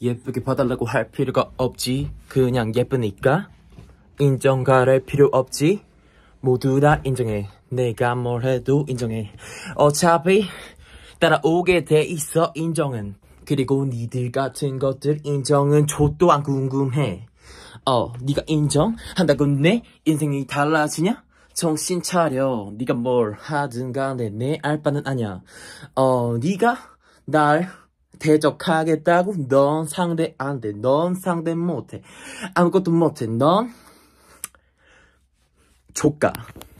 예쁘게 봐달라고 할 필요가 없지 그냥 예쁘니까 인정 가를 필요 없지 모두 다 인정해 내가 뭘 해도 인정해 어차피 따라오게 돼 있어 인정은 그리고 니들 같은 것들 인정은 저도안 궁금해 어 니가 인정한다고 내 인생이 달라지냐? 정신 차려 니가뭘 하든 간에 내 알바는 아니야 어니가날 대적하겠다고 넌 상대 안 아, 돼. 넌 상대 못해. 아무것도 못해. 넌 조까.